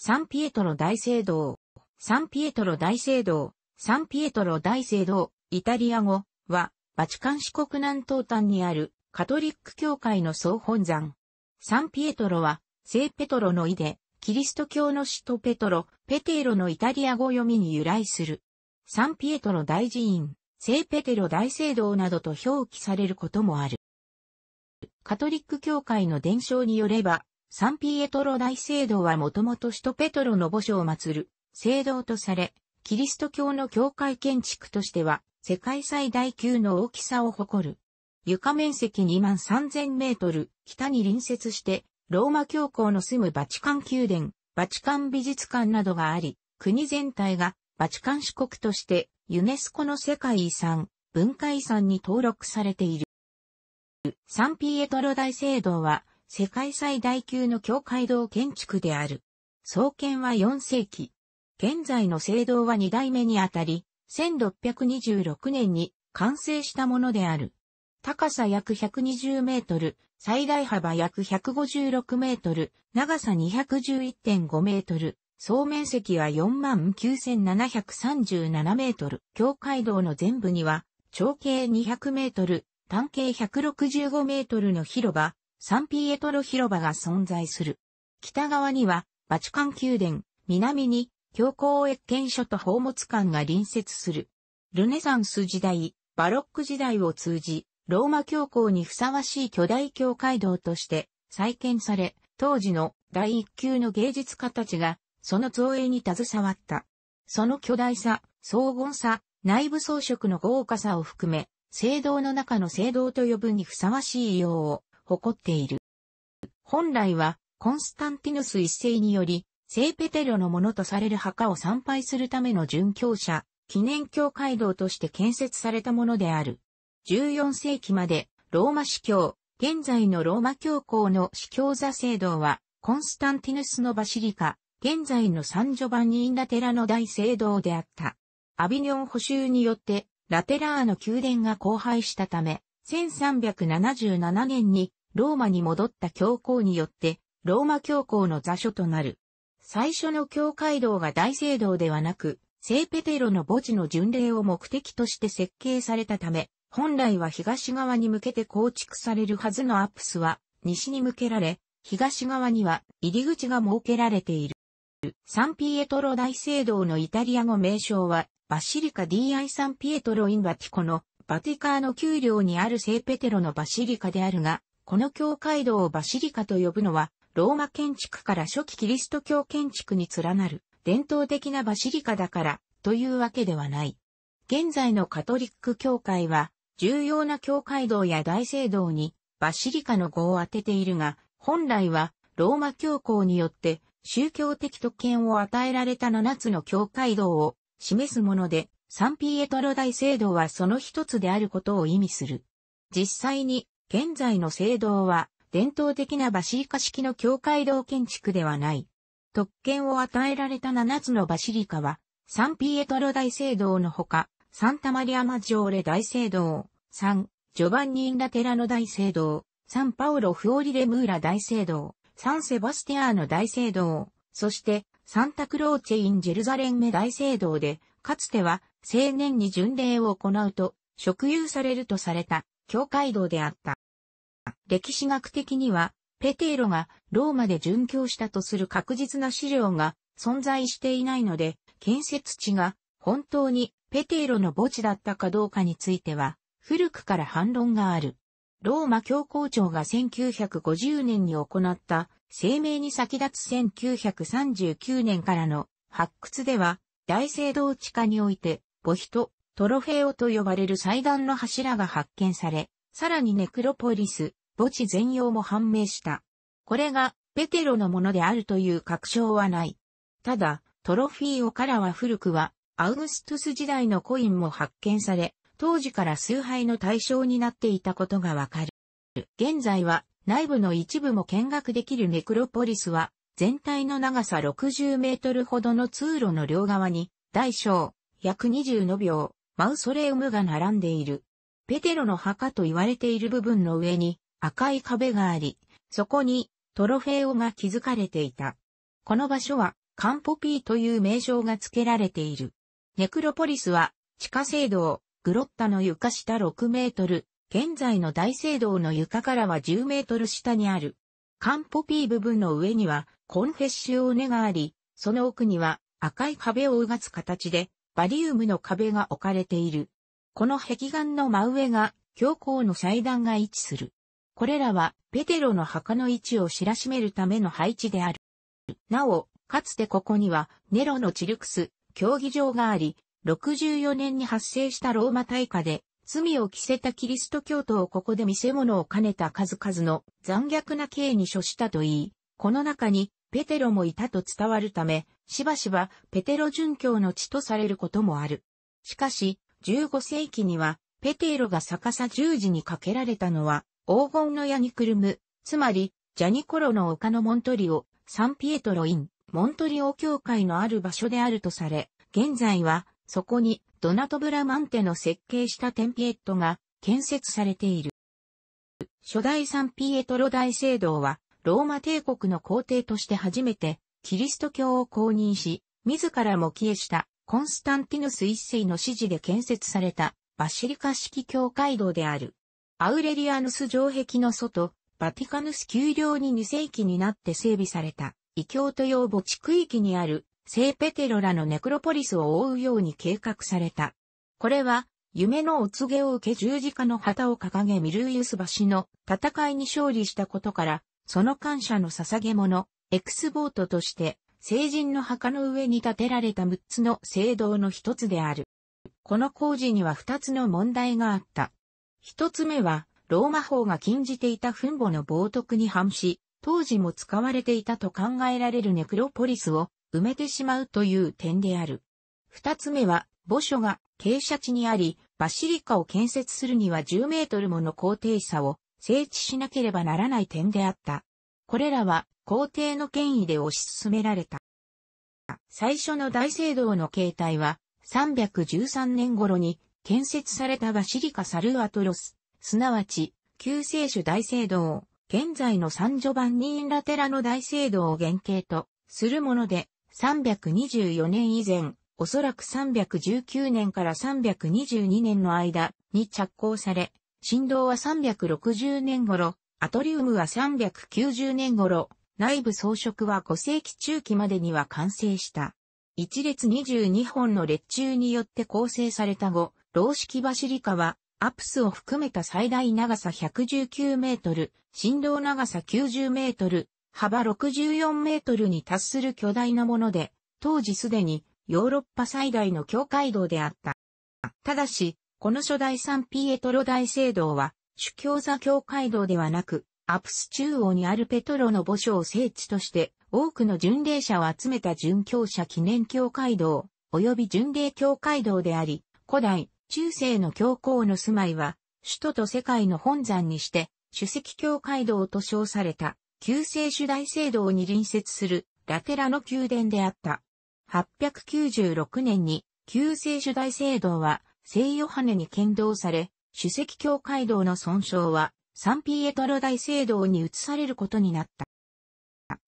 サンピエトロ大聖堂、サンピエトロ大聖堂、サンピエトロ大聖堂、イタリア語は、バチカン市国南東端にあるカトリック教会の総本山。サンピエトロは、聖ペトロの意で、キリスト教の使徒ペトロ、ペテーロのイタリア語読みに由来する。サンピエトロ大寺院、聖ペテロ大聖堂などと表記されることもある。カトリック教会の伝承によれば、サンピエトロ大聖堂はもともと首都ペトロの墓所を祀る聖堂とされ、キリスト教の教会建築としては世界最大級の大きさを誇る。床面積2万3000メートル、北に隣接して、ローマ教皇の住むバチカン宮殿、バチカン美術館などがあり、国全体がバチカン市国としてユネスコの世界遺産、文化遺産に登録されている。サンピエトロ大聖堂は世界最大級の教会堂建築である。創建は4世紀。現在の聖堂は2代目にあたり、1626年に完成したものである。高さ約120メートル、最大幅約156メートル、長さ211.5メートル、総面積は49,737メートル。教会堂の全部には、長径200メートル、単径165メートルの広場、サンピエトロ広場が存在する。北側には、バチカン宮殿、南に、教皇越見所と宝物館が隣接する。ルネサンス時代、バロック時代を通じ、ローマ教皇にふさわしい巨大教会堂として再建され、当時の第一級の芸術家たちが、その造営に携わった。その巨大さ、荘厳さ、内部装飾の豪華さを含め、聖堂の中の聖堂と呼ぶにふさわしい用を、誇っている。本来は、コンスタンティヌス一世により、聖ペテロのものとされる墓を参拝するための殉教者、記念教会堂として建設されたものである。14世紀まで、ローマ司教、現在のローマ教皇の司教座聖堂は、コンスタンティヌスのバシリカ、現在のサンジョバニーンラテラの大聖堂であった。アビニョン補修によって、ラテラーの宮殿が荒廃したため、1377年にローマに戻った教皇によって、ローマ教皇の座所となる。最初の教会堂が大聖堂ではなく、聖ペテロの墓地の巡礼を目的として設計されたため、本来は東側に向けて構築されるはずのアップスは、西に向けられ、東側には入り口が設けられている。サンピエトロ大聖堂のイタリア語名称は、バシリカ DI サンピエトロインバティコの、バティカーの丘陵にある聖ペテロのバシリカであるが、この教会堂をバシリカと呼ぶのは、ローマ建築から初期キリスト教建築に連なる伝統的なバシリカだからというわけではない。現在のカトリック教会は重要な教会堂や大聖堂にバシリカの語を当てているが、本来はローマ教皇によって宗教的特権を与えられた7つの教会堂を示すもので、サンピエトロ大聖堂はその一つであることを意味する。実際に現在の聖堂は、伝統的なバシリカ式の教会堂建築ではない。特権を与えられた7つのバシリカは、サンピエトロ大聖堂のほか、サンタマリアマジョーレ大聖堂、サン、ジョバンニ・ンラテラの大聖堂、サンパウロ・フオリレ・ムーラ大聖堂、サンセバスティアーの大聖堂、そしてサンタクローチェ・イン・ジェルザレンメ大聖堂で、かつては青年に巡礼を行うと、職有されるとされた教会堂であった。歴史学的には、ペテーロがローマで殉教したとする確実な資料が存在していないので、建設地が本当にペテーロの墓地だったかどうかについては、古くから反論がある。ローマ教皇庁が1950年に行った声明に先立つ1939年からの発掘では、大聖堂地下において、墓碑とトロフェオと呼ばれる祭壇の柱が発見され、さらにネクロポリス、墓地全容も判明した。これが、ペテロのものであるという確証はない。ただ、トロフィーオからは古くは、アウグストゥス時代のコインも発見され、当時から崇拝の対象になっていたことがわかる。現在は、内部の一部も見学できるネクロポリスは、全体の長さ60メートルほどの通路の両側に、大小、約20の秒、マウソレウムが並んでいる。ペテロの墓と言われている部分の上に赤い壁があり、そこにトロフェオが築かれていた。この場所はカンポピーという名称が付けられている。ネクロポリスは地下聖堂、グロッタの床下6メートル、現在の大聖堂の床からは10メートル下にある。カンポピー部分の上にはコンフェッシオーネがあり、その奥には赤い壁をうがつ形でバリウムの壁が置かれている。この壁岩の真上が教皇の祭壇が位置する。これらはペテロの墓の位置を知らしめるための配置である。なお、かつてここにはネロのチルクス競技場があり、64年に発生したローマ大火で罪を着せたキリスト教徒をここで見せ物を兼ねた数々の残虐な刑に処したといい、この中にペテロもいたと伝わるため、しばしばペテロ殉教の地とされることもある。しかし、15世紀には、ペテロが逆さ十字にかけられたのは、黄金の矢にくるむ、つまり、ジャニコロの丘のモントリオ、サンピエトロイン、モントリオ教会のある場所であるとされ、現在は、そこに、ドナト・ブラマンテの設計したテンピエットが建設されている。初代サンピエトロ大聖堂は、ローマ帝国の皇帝として初めて、キリスト教を公認し、自らも帰依したコンスタンティヌス一世の指示で建設されたバシリカ式教会堂である。アウレリアヌス城壁の外、バティカヌス丘陵に2世紀になって整備された、異教徒用墓地区域にある聖ペテロラのネクロポリスを覆うように計画された。これは、夢のお告げを受け十字架の旗を掲げミルーユス橋の戦いに勝利したことから、その感謝の捧げ物、エクスボートとして、聖人の墓の上に建てられた6つの聖堂の一つである。この工事には2つの問題があった。1つ目は、ローマ法が禁じていた墳墓の冒涜に反し、当時も使われていたと考えられるネクロポリスを埋めてしまうという点である。2つ目は、墓所が傾斜地にあり、バシリカを建設するには10メートルもの高低差を整地しなければならない点であった。これらは皇帝の権威で推し進められた。最初の大聖堂の形態は313年頃に建設されたバシリカ・サルアトロス、すなわち救世主大聖堂、現在の三女版ニーンラテラの大聖堂を原型とするもので、324年以前、おそらく319年から322年の間に着工され、振動は360年頃、アトリウムは390年頃、内部装飾は5世紀中期までには完成した。一列22本の列柱によって構成された後、老式バシリカは、アプスを含めた最大長さ119メートル、振動長さ90メートル、幅64メートルに達する巨大なもので、当時すでにヨーロッパ最大の境界道であった。ただし、この初代サンピエトロ大聖堂は、主教座教会堂ではなく、アプス中央にあるペトロの墓所を聖地として、多くの巡礼者を集めた巡教者記念教会堂、及び巡礼教会堂であり、古代、中世の教皇の住まいは、首都と世界の本山にして、主席教会堂と称された、旧世主大聖堂に隣接する、ラテラの宮殿であった。896年に、旧世主大聖堂は、聖ヨハネに剣道され、主席教会堂の損傷は、サンピエトロ大聖堂に移されることになった。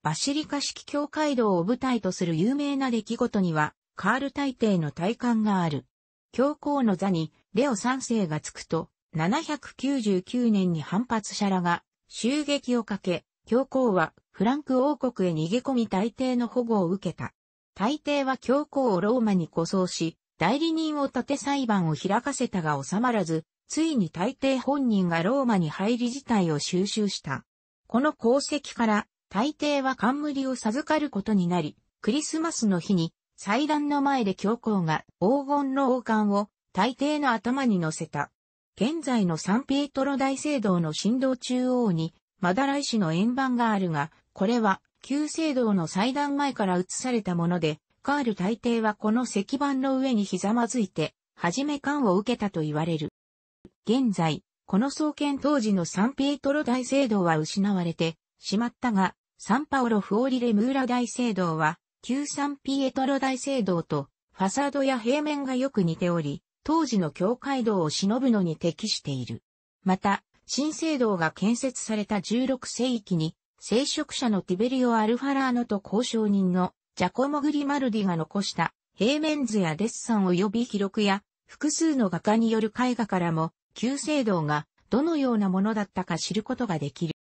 バシリカ式教会堂を舞台とする有名な出来事には、カール大帝の体感がある。教皇の座に、レオ三世がつくと、799年に反発者らが、襲撃をかけ、教皇はフランク王国へ逃げ込み大帝の保護を受けた。大帝は教皇をローマに護送し、代理人を立て裁判を開かせたが収まらず、ついに大抵本人がローマに入り事態を収集した。この功績から、大抵は冠を授かることになり、クリスマスの日に、祭壇の前で教皇が黄金の王冠を大抵の頭に乗せた。現在のサンピエトロ大聖堂の神道中央に、マダライ市の円盤があるが、これは、旧聖堂の祭壇前から移されたもので、カール大帝はこの石板の上にひざまずいて、はじめ感を受けたと言われる。現在、この創建当時のサンピエトロ大聖堂は失われてしまったが、サンパオロフオリレムーラ大聖堂は、旧サンピエトロ大聖堂とファサードや平面がよく似ており、当時の教会堂を忍ぶのに適している。また、新聖堂が建設された16世紀に、聖職者のティベリオ・アルファラーノと交渉人のジャコモ・グリマルディが残した平面図やデッサン及び記録や複数の画家による絵画からも旧聖堂がどのようなものだったか知ることができる。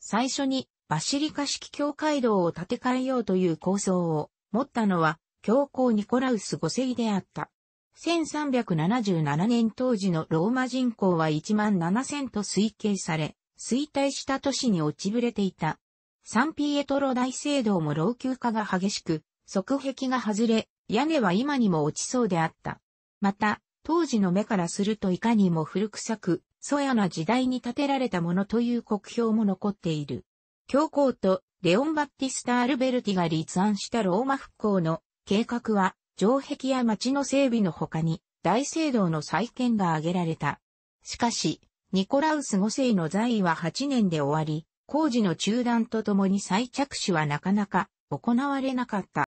最初にバシリカ式教会堂を建て替えようという構想を持ったのは教皇ニコラウス5世であった。1377年当時のローマ人口は1万7000と推計され、衰退した都市に落ちぶれていたサンピエトロ大聖堂も老朽化が激しく、側壁が外れ、屋根は今にも落ちそうであった。また、当時の目からするといかにも古臭く、そやな時代に建てられたものという国標も残っている。教皇とレオン・バッティスタ・アルベルティが立案したローマ復興の計画は、城壁や町の整備の他に、大聖堂の再建が挙げられた。しかし、ニコラウス5世の在位は8年で終わり、工事の中断とともに再着手はなかなか行われなかった。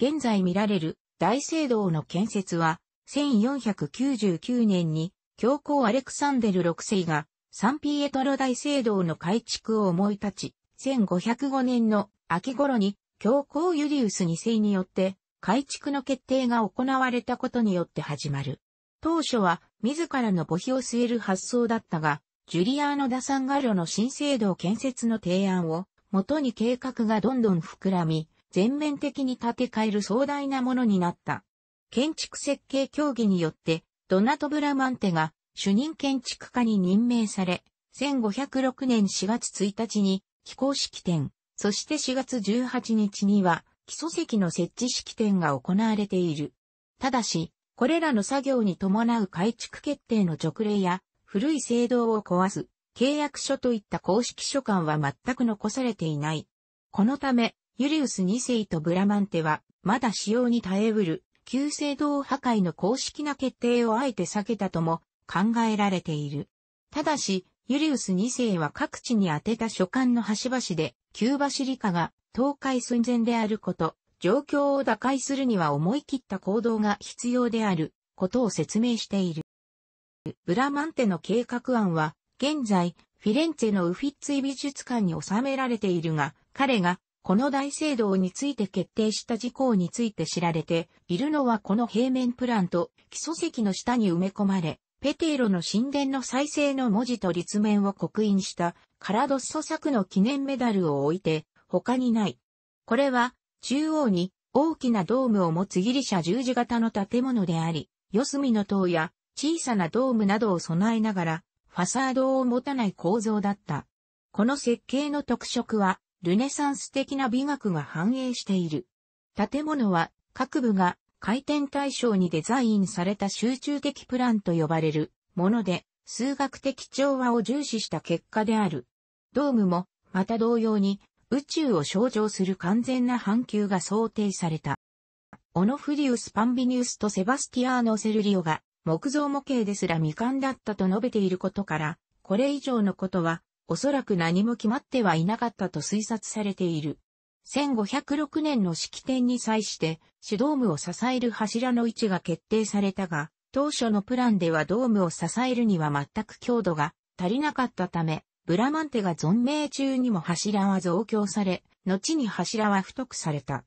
現在見られる大聖堂の建設は、1499年に教皇アレクサンデル6世がサンピエトロ大聖堂の改築を思い立ち、1505年の秋頃に教皇ユリウス2世によって改築の決定が行われたことによって始まる。当初は自らの墓碑を据える発想だったが、ジュリアーノ・ダ・サンガロの新制度建設の提案を、元に計画がどんどん膨らみ、全面的に建て替える壮大なものになった。建築設計協議によって、ドナト・ブラマンテが主任建築家に任命され、1506年4月1日に起工式典、そして4月18日には基礎石の設置式典が行われている。ただし、これらの作業に伴う改築決定の直例や古い制度を壊す、契約書といった公式書簡は全く残されていない。このため、ユリウス2世とブラマンテは、まだ使用に耐えうる、旧制度破壊の公式な決定をあえて避けたとも考えられている。ただし、ユリウス2世は各地に宛てた書簡の端々で、旧ューバシリカが倒壊寸前であること、状況を打開するには思い切った行動が必要であることを説明している。ブラマンテの計画案は、現在、フィレンツェのウフィッツィ美術館に収められているが、彼が、この大聖堂について決定した事項について知られているのはこの平面プランと基礎石の下に埋め込まれ、ペテーロの神殿の再生の文字と立面を刻印したカラドッソ作の記念メダルを置いて他にない。これは中央に大きなドームを持つギリシャ十字型の建物であり、四隅の塔や小さなドームなどを備えながら、ファサードを持たない構造だった。この設計の特色は、ルネサンス的な美学が反映している。建物は、各部が回転対象にデザインされた集中的プランと呼ばれるもので、数学的調和を重視した結果である。ドームも、また同様に、宇宙を象徴する完全な半球が想定された。オノフリウス・パンビニウスとセバスティアーノ・セルリオが木造模型ですら未完だったと述べていることから、これ以上のことは、おそらく何も決まってはいなかったと推察されている。1506年の式典に際して、主ドームを支える柱の位置が決定されたが、当初のプランではドームを支えるには全く強度が足りなかったため、ブラマンテが存命中にも柱は増強され、後に柱は太くされた。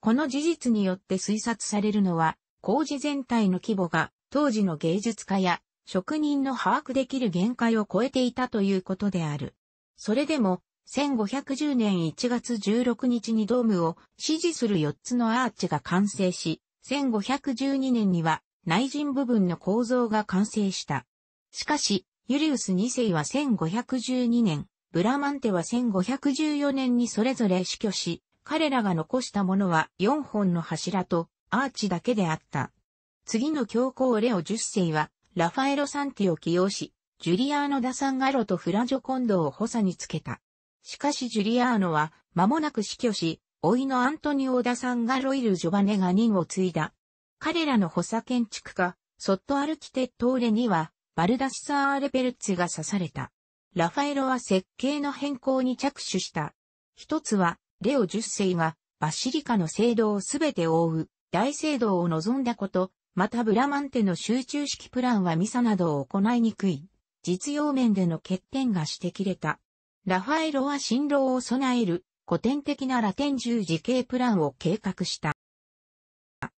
この事実によって推察されるのは、工事全体の規模が当時の芸術家や職人の把握できる限界を超えていたということである。それでも、1510年1月16日にドームを支持する4つのアーチが完成し、1512年には内陣部分の構造が完成した。しかし、ユリウス2世は1512年、ブラマンテは1514年にそれぞれ死去し、彼らが残したものは4本の柱とアーチだけであった。次の教皇レオ10世は、ラファエロ・サンティを起用し、ジュリアーノ・ダ・サンガロとフラジョ・コンドを補佐につけた。しかしジュリアーノは、間もなく死去し、老いのアントニオ・ダ・サンガロイル・ジョバネが任を継いだ。彼らの補佐建築家、ソット・アルキテ・ットーレには、バルダッサー・レペルッツが刺された。ラファエロは設計の変更に着手した。一つは、レオ10世が、バシリカの聖堂をすべて覆う、大聖堂を望んだこと、またブラマンテの集中式プランはミサなどを行いにくい、実用面での欠点が指摘れた。ラファエロは新郎を備える古典的なラテン十字形プランを計画した。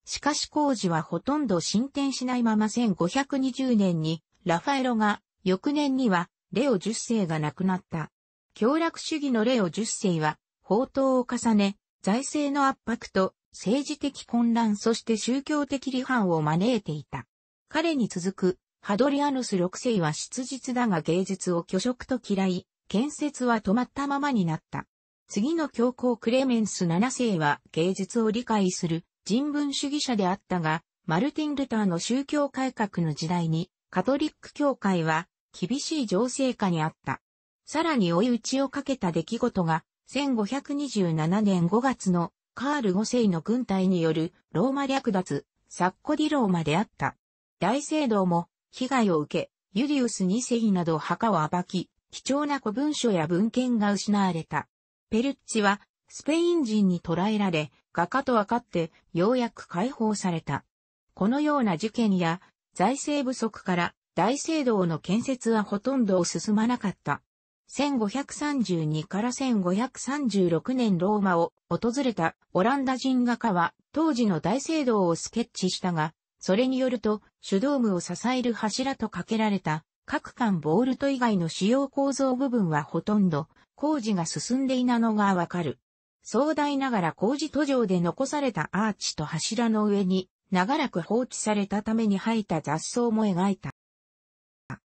しかし工事はほとんど進展しないまま1520年にラファエロが翌年にはレオ十世が亡くなった。協楽主義のレオ十世は、宝刀を重ね、財政の圧迫と政治的混乱そして宗教的離反を招いていた。彼に続く、ハドリアヌス6世は質実だが芸術を虚飾と嫌い、建設は止まったままになった。次の教皇クレメンス7世は芸術を理解する人文主義者であったが、マルティン・ルターの宗教改革の時代に、カトリック教会は厳しい情勢下にあった。さらに追い打ちをかけた出来事が、1527年5月のカール5世の軍隊によるローマ略奪、サッコディローマであった。大聖堂も被害を受け、ユリウス2世など墓を暴き、貴重な古文書や文献が失われた。ペルッチはスペイン人に捕らえられ、画家と分かってようやく解放された。このような事件や財政不足から大聖堂の建設はほとんど進まなかった。1532から1536年ローマを訪れたオランダ人画家は当時の大聖堂をスケッチしたが、それによると主ドームを支える柱とかけられた各間ボールト以外の主要構造部分はほとんど工事が進んでいなのがわかる。壮大ながら工事途上で残されたアーチと柱の上に長らく放置されたために生えた雑草も描いた。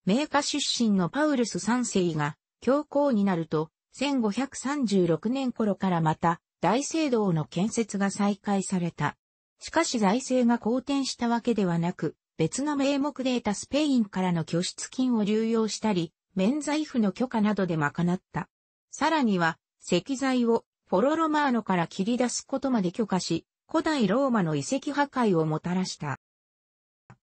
名家出身のパウルス3世が教皇になると、1536年頃からまた、大聖堂の建設が再開された。しかし財政が好転したわけではなく、別の名目で得たスペインからの拠出金を流用したり、免罪符の許可などで賄った。さらには、石材をフォロロマーノから切り出すことまで許可し、古代ローマの遺跡破壊をもたらした。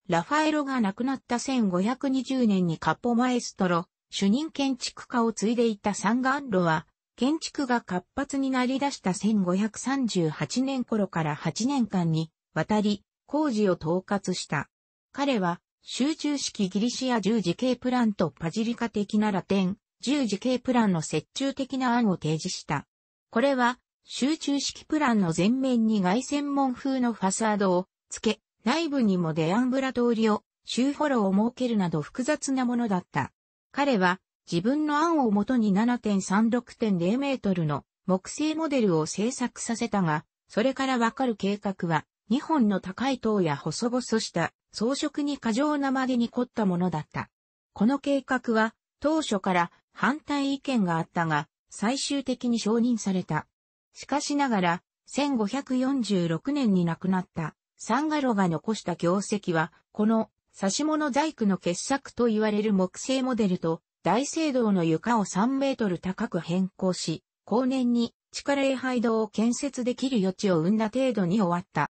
ラファエロが亡くなった1520年にカポマエストロ、主任建築家を継いでいた三眼路は、建築が活発になり出した1538年頃から8年間に渡り工事を統括した。彼は集中式ギリシア十字形プランとパジリカ的なラテン十字形プランの折衷的な案を提示した。これは集中式プランの前面に外線門風のファサードを付け、内部にもデアンブラ通りを、周フォローを設けるなど複雑なものだった。彼は自分の案をもとに7.36.0メートルの木製モデルを製作させたが、それからわかる計画は、2本の高い塔や細々した装飾に過剰なまでに凝ったものだった。この計画は当初から反対意見があったが、最終的に承認された。しかしながら、1546年に亡くなったサンガロが残した業績は、このし物細工の傑作と言われる木製モデルと、大聖堂の床を3メートル高く変更し、後年に地下礼拝堂を建設できる余地を生んだ程度に終わった。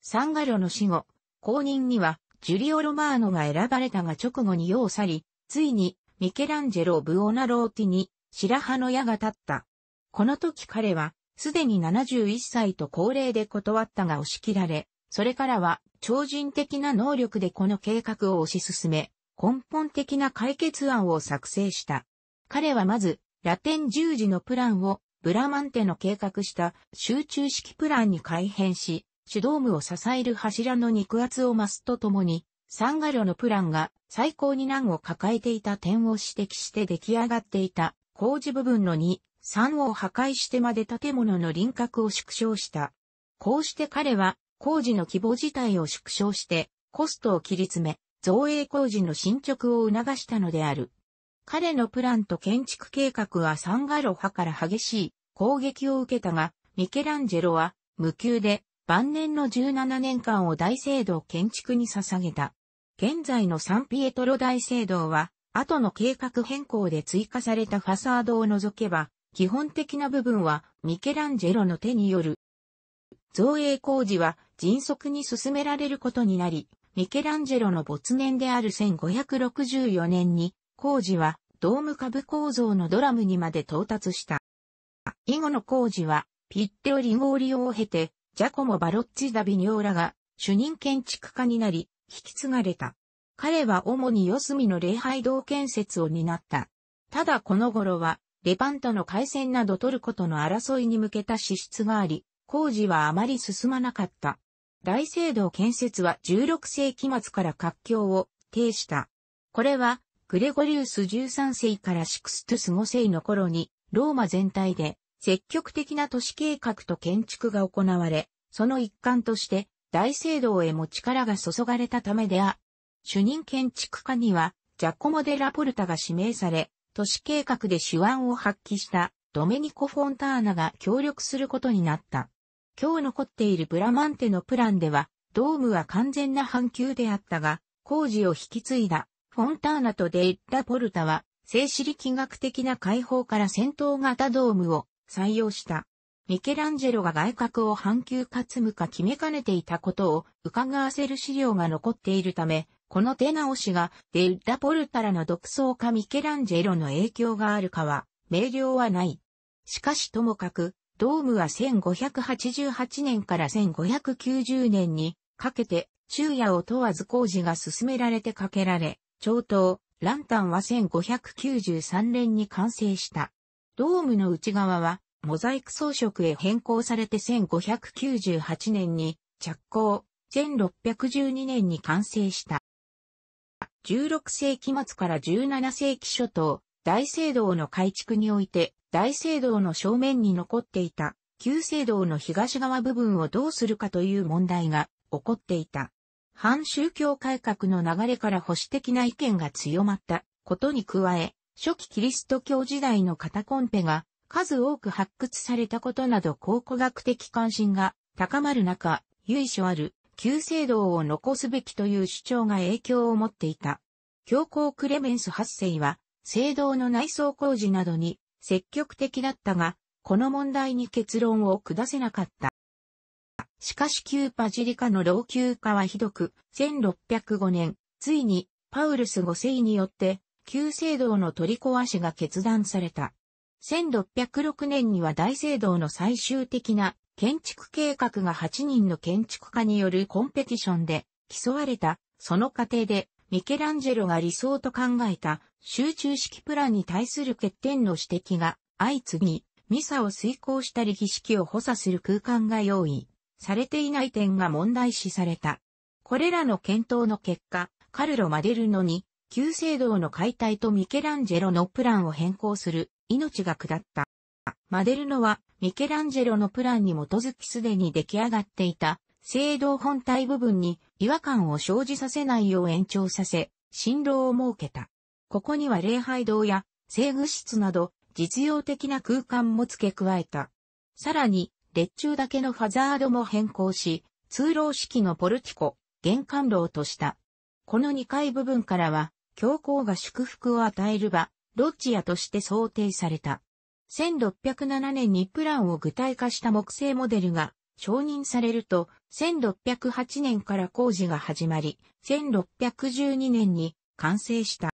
サンガロの死後、後任にはジュリオ・ロマーノが選ばれたが直後に世を去り、ついにミケランジェロ・ブオナローティに白羽の矢が立った。この時彼はすでに71歳と高齢で断ったが押し切られ、それからは超人的な能力でこの計画を推し進め、根本的な解決案を作成した。彼はまず、ラテン十字のプランを、ブラマンテの計画した集中式プランに改変し、主導部を支える柱の肉厚を増すとともに、サンガロのプランが最高に難を抱えていた点を指摘して出来上がっていた工事部分の2、3を破壊してまで建物の輪郭を縮小した。こうして彼は工事の規模自体を縮小して、コストを切り詰め、造営工事の進捗を促したのである。彼のプランと建築計画はサンガロ派から激しい攻撃を受けたが、ミケランジェロは無給で晩年の17年間を大聖堂建築に捧げた。現在のサンピエトロ大聖堂は、後の計画変更で追加されたファサードを除けば、基本的な部分はミケランジェロの手による。造営工事は迅速に進められることになり、ミケランジェロの没年である1564年に、工事はドーム下部構造のドラムにまで到達した。以後の工事は、ピッテオリゴーリオを経て、ジャコモ・バロッチ・ダ・ビニョーラが主任建築家になり、引き継がれた。彼は主に四隅の礼拝堂建設を担った。ただこの頃は、レパントの海戦などトルコとの争いに向けた支出があり、工事はあまり進まなかった。大聖堂建設は16世紀末から活況を呈した。これは、グレゴリウス13世からシクストゥス5世の頃に、ローマ全体で積極的な都市計画と建築が行われ、その一環として大聖堂へも力が注がれたためであ。主任建築家には、ジャコモ・デ・ラポルタが指名され、都市計画で手腕を発揮したドメニコ・フォンターナが協力することになった。今日残っているブラマンテのプランでは、ドームは完全な半球であったが、工事を引き継いだ、フォンターナとデイ・ラ・ポルタは、静止力学的な解放から戦闘型ドームを採用した。ミケランジェロが外角を半球かつむか決めかねていたことを伺わせる資料が残っているため、この手直しがデッラ・ポルタらの独創家ミケランジェロの影響があるかは、明瞭はない。しかしともかく、ドームは1588年から1590年にかけて昼夜を問わず工事が進められてかけられ、長刀、ランタンは1593年に完成した。ドームの内側はモザイク装飾へ変更されて1598年に着工、1612年に完成した。16世紀末から17世紀初頭、大聖堂の改築において、大聖堂の正面に残っていた、旧聖堂の東側部分をどうするかという問題が起こっていた。反宗教改革の流れから保守的な意見が強まったことに加え、初期キリスト教時代のカタコンペが数多く発掘されたことなど考古学的関心が高まる中、由緒ある旧聖堂を残すべきという主張が影響を持っていた。教皇クレメンス8世は聖堂の内装工事などに積極的だったが、この問題に結論を下せなかった。しかし旧パジリカの老朽化はひどく、1605年、ついにパウルス5世によって旧聖堂の取り壊しが決断された。1606年には大聖堂の最終的な建築計画が8人の建築家によるコンペティションで競われた。その過程でミケランジェロが理想と考えた集中式プランに対する欠点の指摘が相次ぎ、ミサを遂行したり儀式を補佐する空間が用意されていない点が問題視された。これらの検討の結果、カルロ・マデルノに旧制度の解体とミケランジェロのプランを変更する命が下った。マデルノはミケランジェロのプランに基づきすでに出来上がっていた制動本体部分に違和感を生じさせないよう延長させ、振動を設けた。ここには礼拝堂や制御室など実用的な空間も付け加えた。さらに、列柱だけのファザードも変更し、通路式のポルティコ、玄関楼とした。この2階部分からは、教皇が祝福を与える場、ロッジアとして想定された。1607年にプランを具体化した木製モデルが承認されると、1608年から工事が始まり、1612年に完成した。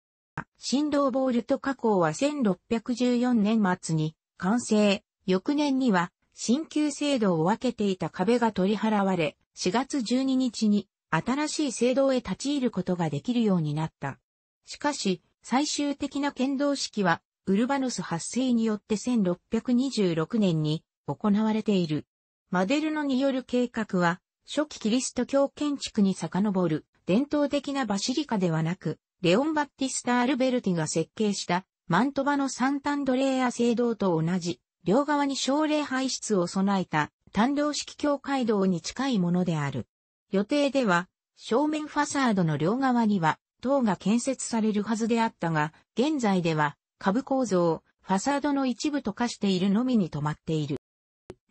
振動ボールト加工は1614年末に完成。翌年には、新旧制度を分けていた壁が取り払われ、4月12日に新しい制度へ立ち入ることができるようになった。しかし、最終的な剣道式は、ウルバノス発生によって1626年に行われている。マデルノによる計画は、初期キリスト教建築に遡る伝統的なバシリカではなく、レオン・バッティスタ・アルベルティが設計したマントバのサンタンドレーア聖堂と同じ、両側に奨励排出を備えた単量式教会堂に近いものである。予定では、正面ファサードの両側には塔が建設されるはずであったが、現在では、下部構造、ファサードの一部と化しているのみに止まっている。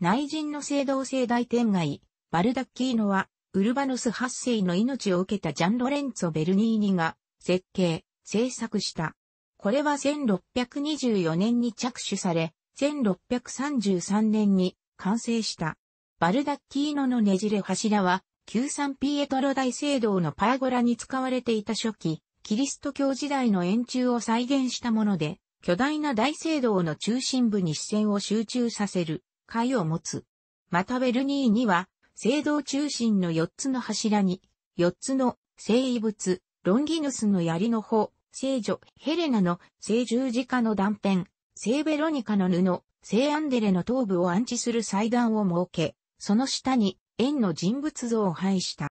内陣の聖堂聖大天外、バルダッキーノは、ウルバノス8世の命を受けたジャン・ロレンツォ・ベルニーニが、設計、制作した。これは1624年に着手され、1633年に完成した。バルダッキーノのねじれ柱は、旧サンピエトロ大聖堂のパーゴラに使われていた初期、キリスト教時代の円柱を再現したもので、巨大な大聖堂の中心部に視線を集中させる。会を持つ。またベルニーには、聖堂中心の4つの柱に、4つの聖遺物、ロンギヌスの槍の方、聖女ヘレナの聖十字架の断片、聖ベロニカの布、聖アンデレの頭部を安置する祭壇を設け、その下に円の人物像を配した。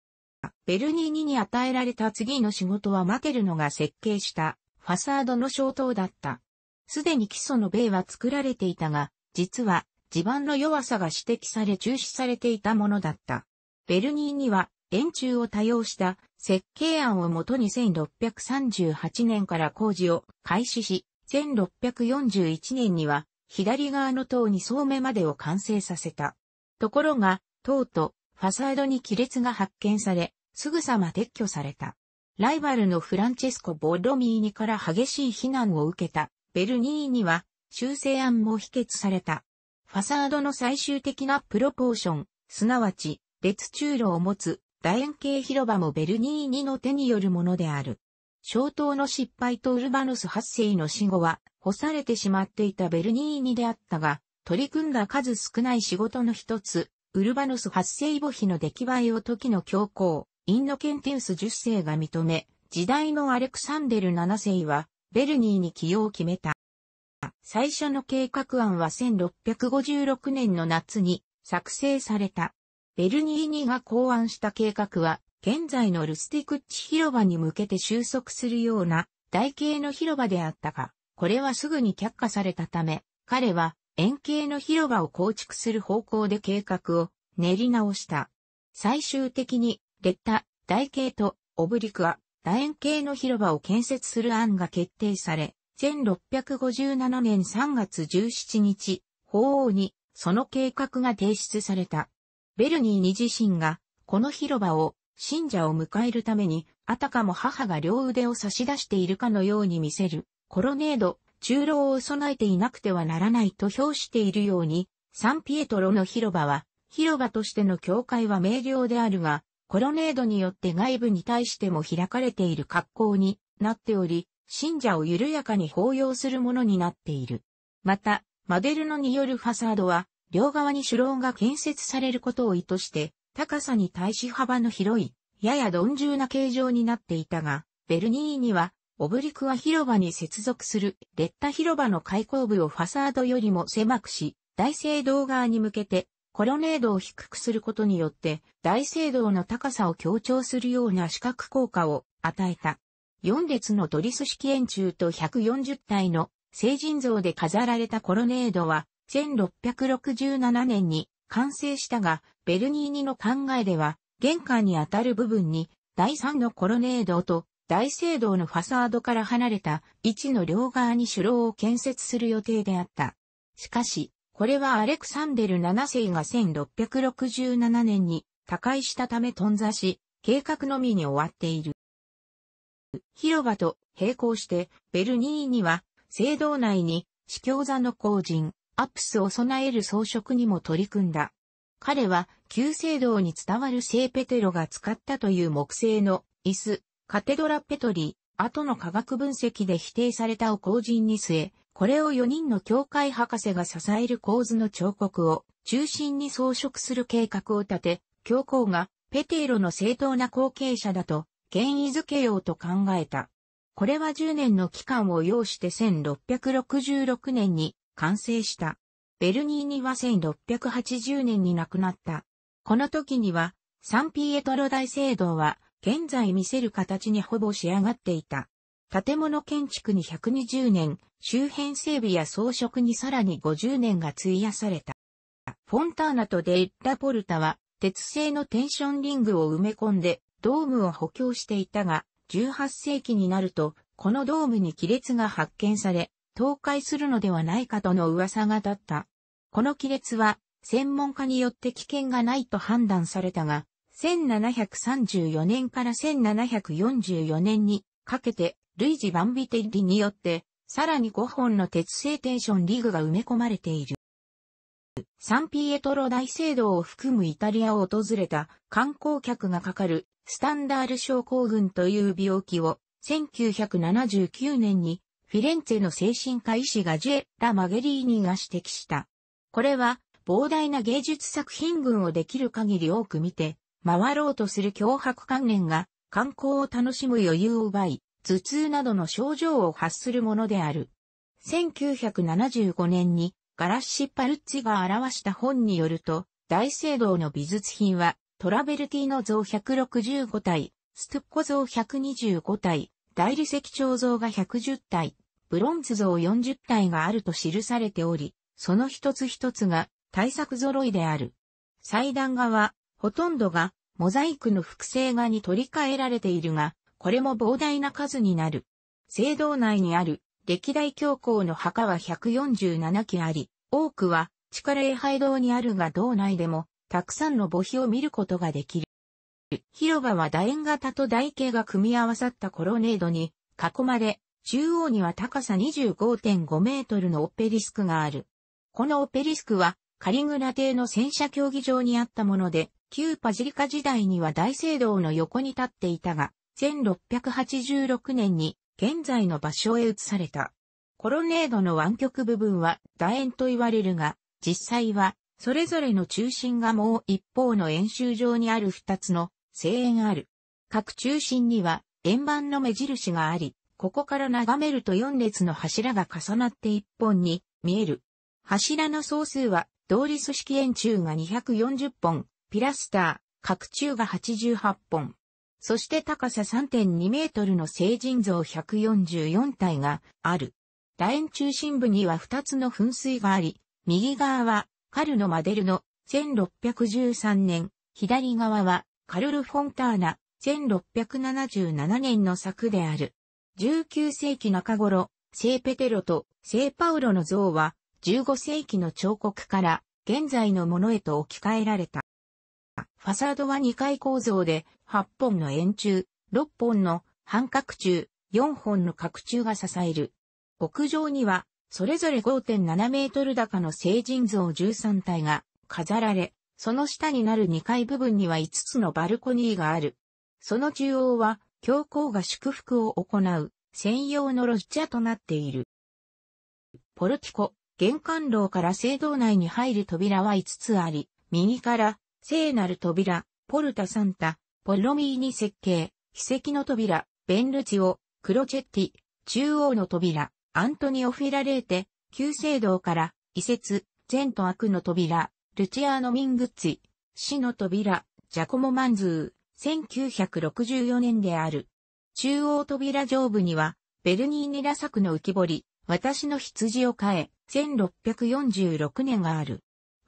ベルニーニに与えられた次の仕事はマテルノが設計したファサードの消灯だった。すでに基礎の米は作られていたが、実は地盤の弱さが指摘され中止されていたものだった。ベルニーには円柱を多用した設計案をもとに1638年から工事を開始し、1641年には左側の塔に総目までを完成させた。ところが、塔とファサードに亀裂が発見され、すぐさま撤去された。ライバルのフランチェスコ・ボロミーニから激しい非難を受けた、ベルニーニは修正案も否決された。ファサードの最終的なプロポーション、すなわち、列中路を持つ楕円形広場もベルニーニの手によるものである。消灯の失敗とウルバヌス8世の死後は、干されてしまっていたベルニーニであったが、取り組んだ数少ない仕事の一つ、ウルバヌス8世母妃の出来栄えを時の教皇、インノケンティウス10世が認め、時代のアレクサンデル7世は、ベルニーに起用を決めた。最初の計画案は1656年の夏に作成された。ベルニーニが考案した計画は、現在のルスティクッチ広場に向けて収束するような台形の広場であったが、これはすぐに却下されたため、彼は円形の広場を構築する方向で計画を練り直した。最終的に、レッタ、台形とオブリクア、楕円形の広場を建設する案が決定され、1657年3月17日、法王にその計画が提出された。ベルニーに自身が、この広場を、信者を迎えるために、あたかも母が両腕を差し出しているかのように見せる、コロネード、中老を備えていなくてはならないと評しているように、サンピエトロの広場は、広場としての教会は明瞭であるが、コロネードによって外部に対しても開かれている格好になっており、信者を緩やかに抱擁するものになっている。また、マデルノによるファサードは、両側に主論が建設されることを意図して、高さに対し幅の広い、やや鈍重な形状になっていたが、ベルニーには、オブリクア広場に接続するレッタ広場の開口部をファサードよりも狭くし、大聖堂側に向けてコロネードを低くすることによって大聖堂の高さを強調するような視覚効果を与えた。4列のドリス式円柱と140体の成人像で飾られたコロネードは、1667年に完成したが、ベルニーニの考えでは、玄関にあたる部分に、第3のコロネードと大聖堂のファサードから離れた位置の両側に城を建設する予定であった。しかし、これはアレクサンデル7世が1667年に他界したため頓挫し、計画のみに終わっている。広場と並行して、ベルニーには、聖堂内に、司教座の工人、アプスを備える装飾にも取り組んだ。彼は、旧聖堂に伝わる聖ペテロが使ったという木製の椅子、カテドラペトリ、ー、後の科学分析で否定されたを工人に据え、これを4人の教会博士が支える構図の彫刻を中心に装飾する計画を立て、教皇がペテロの正当な後継者だと権威づけようと考えた。これは10年の期間を要して1666年に完成した。ベルニーニは1680年に亡くなった。この時には、サンピエトロ大聖堂は、現在見せる形にほぼ仕上がっていた。建物建築に120年、周辺整備や装飾にさらに50年が費やされた。フォンターナとデッラポルタは、鉄製のテンションリングを埋め込んで、ドームを補強していたが、18世紀になると、このドームに亀裂が発見され、倒壊するのではないかとの噂が立った。この亀裂は、専門家によって危険がないと判断されたが、1734年から1744年にかけて、ルイジ・バンビテッリによって、さらに5本の鉄製テーションリグが埋め込まれている。サンピエトロ大聖堂を含むイタリアを訪れた観光客がかかるスタンダール症候群という病気を1979年にフィレンツェの精神科医師がジェ・ラ・マゲリーニが指摘した。これは膨大な芸術作品群をできる限り多く見て回ろうとする脅迫観念が観光を楽しむ余裕を奪い、頭痛などの症状を発するものである。1975年にガラッシパルッチが表した本によると、大聖堂の美術品は、トラベルティーノ像165体、ストゥッコ像125体、大理石彫像が110体、ブロンズ像40体があると記されており、その一つ一つが大作揃いである。祭壇画は、ほとんどがモザイクの複製画に取り替えられているが、これも膨大な数になる。聖堂内にある歴代教皇の墓は147基あり、多くは地下礼拝堂にあるが道内でも、たくさんの墓碑を見ることができる。広場は楕円型と台形が組み合わさったコロネードに囲まれ、中央には高さ25.5メートルのオペリスクがある。このオペリスクはカリグラ邸の戦車競技場にあったもので、旧パジリカ時代には大聖堂の横に立っていたが、1686年に現在の場所へ移された。コロネードの湾曲部分は楕円と言われるが、実際は、それぞれの中心がもう一方の円周上にある二つの正円ある。各中心には円盤の目印があり、ここから眺めると4列の柱が重なって一本に見える。柱の総数は、同組織円柱が240本、ピラスター、角柱が88本。そして高さ3.2メートルの成人像144体がある。楕円中心部には2つの噴水があり、右側はカルノ・マデルの1613年、左側はカルル・フォンターナ1677年の作である。19世紀中頃、聖ペテロと聖パウロの像は15世紀の彫刻から現在のものへと置き換えられた。ファサードは2階構造で、8本の円柱、6本の半角柱、4本の角柱が支える。屋上には、それぞれ5.7メートル高の聖人像13体が飾られ、その下になる2階部分には5つのバルコニーがある。その中央は、教皇が祝福を行う専用のロッチャとなっている。ポルティコ、玄関楼から聖堂内に入る扉は5つあり、右から聖なる扉、ポルタサンタ、ポロミーニ設計、秘跡の扉、ベンルチオ、クロチェッティ、中央の扉、アントニオ・フェラレーテ、旧聖堂から、遺説、善と悪の扉、ルチアーノ・ミングッツィ、死の扉、ジャコモ・マンズー、1964年である。中央扉上部には、ベルニーニラ作の浮き彫り、私の羊を飼え、1646年がある。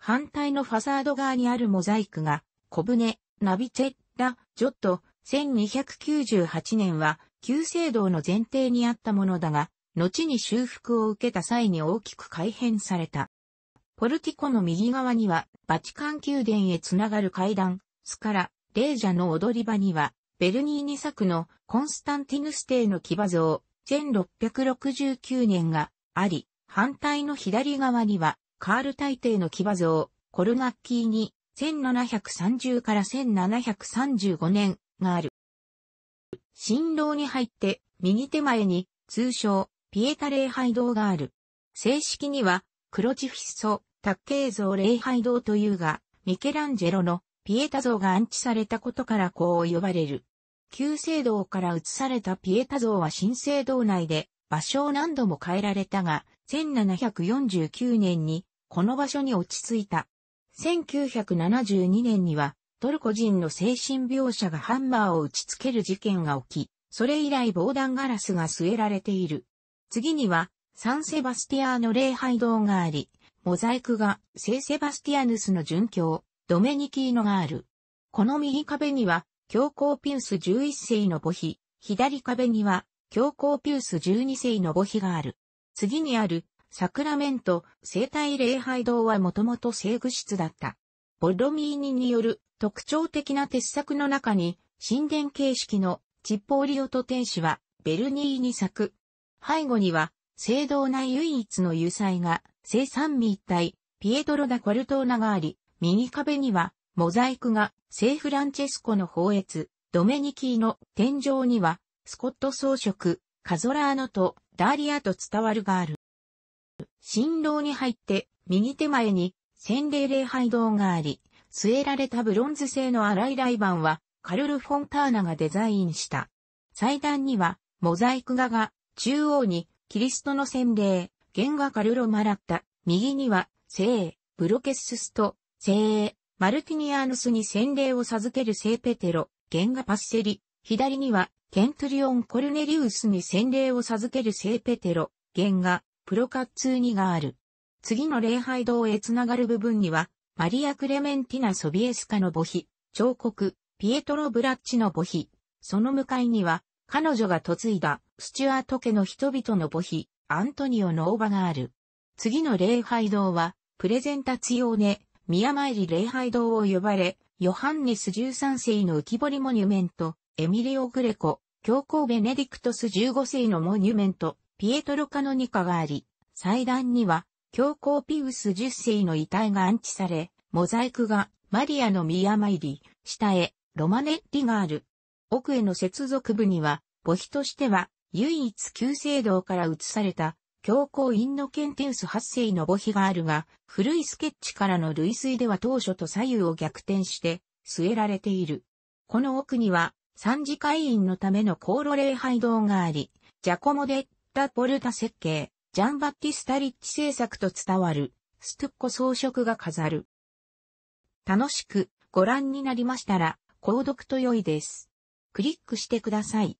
反対のファサード側にあるモザイクが、小舟、ナビチェッラ、ジョット、1298年は、旧制度の前提にあったものだが、後に修復を受けた際に大きく改変された。ポルティコの右側には、バチカン宮殿へつながる階段、スカラ、レージャの踊り場には、ベルニーニ作のコンスタンティヌス帝の騎馬像、1669年があり、反対の左側には、カール大帝の騎馬像、コルナッキーに、1730から1735年がある。新郎に入って右手前に通称ピエタ礼拝堂がある。正式にはクロチフィッソ、卓形像礼拝堂というが、ミケランジェロのピエタ像が安置されたことからこう呼ばれる。旧聖堂から移されたピエタ像は新聖堂内で場所を何度も変えられたが、1749年にこの場所に落ち着いた。1972年にはトルコ人の精神病者がハンマーを打ちつける事件が起き、それ以来防弾ガラスが据えられている。次にはサンセバスティアー礼拝堂があり、モザイクが聖セバスティアヌスの殉教、ドメニキーノがある。この右壁には教皇ピウス11世の墓碑、左壁には教皇ピウス12世の墓碑がある。次にある、サクラメント、生体礼拝堂はもともと聖具室だった。ボロミーニによる特徴的な鉄作の中に、神殿形式のチッポーリオト天使は、ベルニーニ作。背後には、聖堂内唯一の油彩が、聖三味一体、ピエトロ・ダ・コルトーナがあり、右壁には、モザイクが、聖フランチェスコの宝越、ドメニキーの天井には、スコット装飾、カゾラーノとダーリアと伝わるがある。新郎に入って、右手前に、洗礼礼拝堂があり、据えられたブロンズ製の荒い台板は、カルル・フォンターナがデザインした。祭壇には、モザイク画が、中央に、キリストの洗礼、弦がカルロ・マラッタ、右には、聖、ブロケッススと、聖、マルティニアヌスに洗礼を授ける聖ペテロ、弦がパッセリ、左には、ケントリオン・コルネリウスに洗礼を授ける聖ペテロ、原画、プロカッツーニがある。次の礼拝堂へ繋がる部分には、マリア・クレメンティナ・ソビエスカの墓碑、彫刻、ピエトロ・ブラッチの墓碑、その向かいには、彼女が嫁いだ、スチュアート家の人々の墓碑、アントニオノーバがある。次の礼拝堂は、プレゼンタツヨーネ、宮参り礼拝堂を呼ばれ、ヨハンネス13世の浮き彫りモニュメント、エミリオ・グレコ、教皇ベネディクトス15世のモニュメント、ピエトロ・カノニカがあり、祭壇には、教皇ピウス10世の遺体が安置され、モザイクがマリアの宮参り、下へロマネッリがある。奥への接続部には、母碑としては、唯一旧聖堂から移された、教皇インノケンテウス8世の母碑があるが、古いスケッチからの類推では当初と左右を逆転して、据えられている。この奥には、三次会員のための航路礼拝堂があり、ジャコモ・デッタ・ポルタ設計、ジャンバッティスタ・リッチ製作と伝わる、ストッコ装飾が飾る。楽しくご覧になりましたら、購読と良いです。クリックしてください。